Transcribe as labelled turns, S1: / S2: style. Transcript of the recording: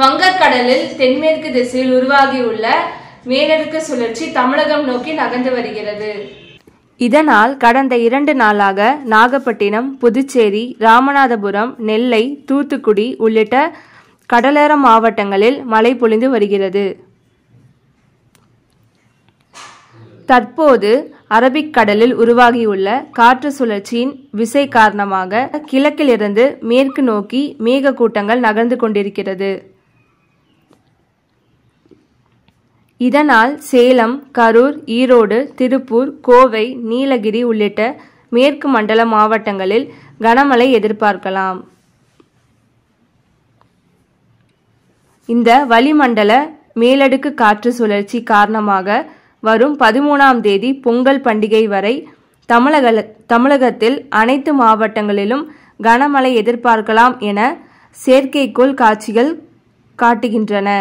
S1: வங்கக்கடலில் தென்மேற்கு திசையில் உருவாகியுள்ள மேலடுக்கு சுழற்சி தமிழகம் நோக்கி நகர்ந்து வருகிறது இதனால் கடந்த இரண்டு நாளாக நாகப்பட்டினம் புதுச்சேரி ராமநாதபுரம் நெல்லை தூத்துக்குடி உள்ளிட்ட கடலோர மாவட்டங்களில் மழை பொழிந்து வருகிறது தற்போது அரபிக் கடலில் உருவாகியுள்ள காற்று சுழற்சியின் விசை காரணமாக கிழக்கிலிருந்து மேற்கு நோக்கி மேகக்கூட்டங்கள் நகர்ந்து கொண்டிருக்கிறது இதனால் சேலம் கரூர் ஈரோடு திருப்பூர் கோவை நீலகிரி உள்ளிட்ட மேற்கு மண்டல மாவட்டங்களில் கனமழை எதிர்பார்க்கலாம் இந்த வளிமண்டல மேலடுக்கு காற்று சுழற்சி காரணமாக வரும் பதிமூணாம் தேதி பொங்கல் பண்டிகை வரை தமிழக தமிழகத்தில் அனைத்து மாவட்டங்களிலும் கனமழை எதிர்பார்க்கலாம் என செயற்கைக்கோள் காட்சிகள் காட்டுகின்றன